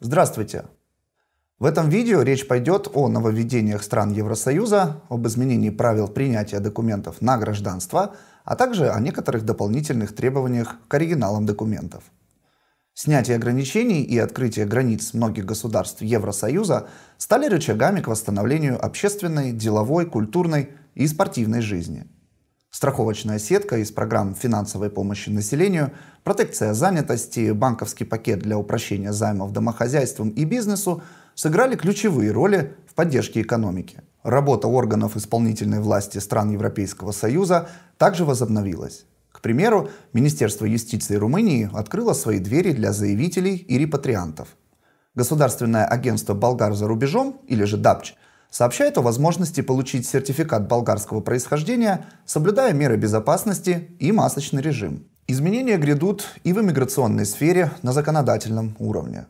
Здравствуйте! В этом видео речь пойдет о нововведениях стран Евросоюза, об изменении правил принятия документов на гражданство, а также о некоторых дополнительных требованиях к оригиналам документов. Снятие ограничений и открытие границ многих государств Евросоюза стали рычагами к восстановлению общественной, деловой, культурной и спортивной жизни – страховочная сетка из программ финансовой помощи населению, протекция занятости, банковский пакет для упрощения займов домохозяйствам и бизнесу сыграли ключевые роли в поддержке экономики. Работа органов исполнительной власти стран Европейского Союза также возобновилась. К примеру, Министерство юстиции Румынии открыло свои двери для заявителей и репатриантов. Государственное агентство болгар за рубежом, или же ДАПЧ, сообщает о возможности получить сертификат болгарского происхождения, соблюдая меры безопасности и масочный режим. Изменения грядут и в иммиграционной сфере на законодательном уровне.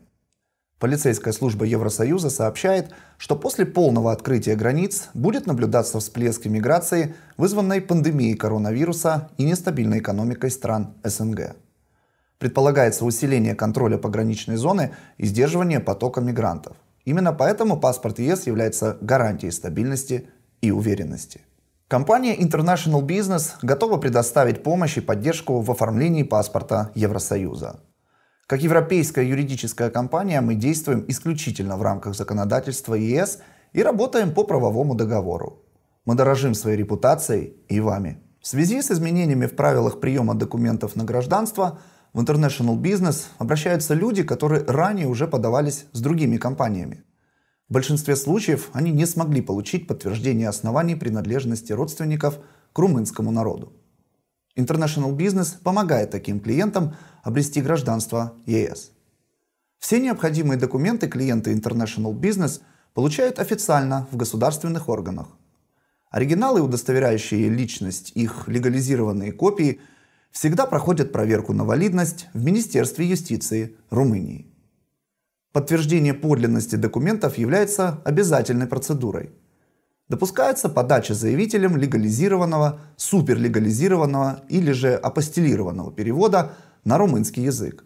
Полицейская служба Евросоюза сообщает, что после полного открытия границ будет наблюдаться всплеск иммиграции, вызванной пандемией коронавируса и нестабильной экономикой стран СНГ. Предполагается усиление контроля пограничной зоны и сдерживание потока мигрантов. Именно поэтому паспорт ЕС является гарантией стабильности и уверенности. Компания International Business готова предоставить помощь и поддержку в оформлении паспорта Евросоюза. Как европейская юридическая компания мы действуем исключительно в рамках законодательства ЕС и работаем по правовому договору. Мы дорожим своей репутацией и вами. В связи с изменениями в правилах приема документов на гражданство – в international Business обращаются люди, которые ранее уже подавались с другими компаниями. В большинстве случаев они не смогли получить подтверждение оснований принадлежности родственников к румынскому народу. International Business помогает таким клиентам обрести гражданство ЕС. Все необходимые документы клиенты International Business получают официально в государственных органах. Оригиналы, удостоверяющие личность, их легализированные копии – всегда проходят проверку на валидность в Министерстве юстиции Румынии. Подтверждение подлинности документов является обязательной процедурой. Допускается подача заявителем легализированного, суперлегализированного или же апостелированного перевода на румынский язык.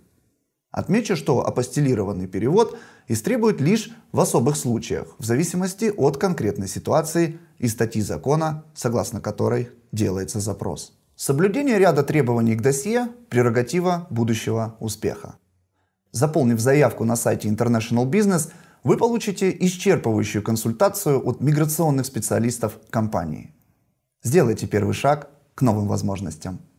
Отмечу, что апостелированный перевод истребует лишь в особых случаях, в зависимости от конкретной ситуации и статьи закона, согласно которой делается запрос. Соблюдение ряда требований к досье – прерогатива будущего успеха. Заполнив заявку на сайте International Business, вы получите исчерпывающую консультацию от миграционных специалистов компании. Сделайте первый шаг к новым возможностям.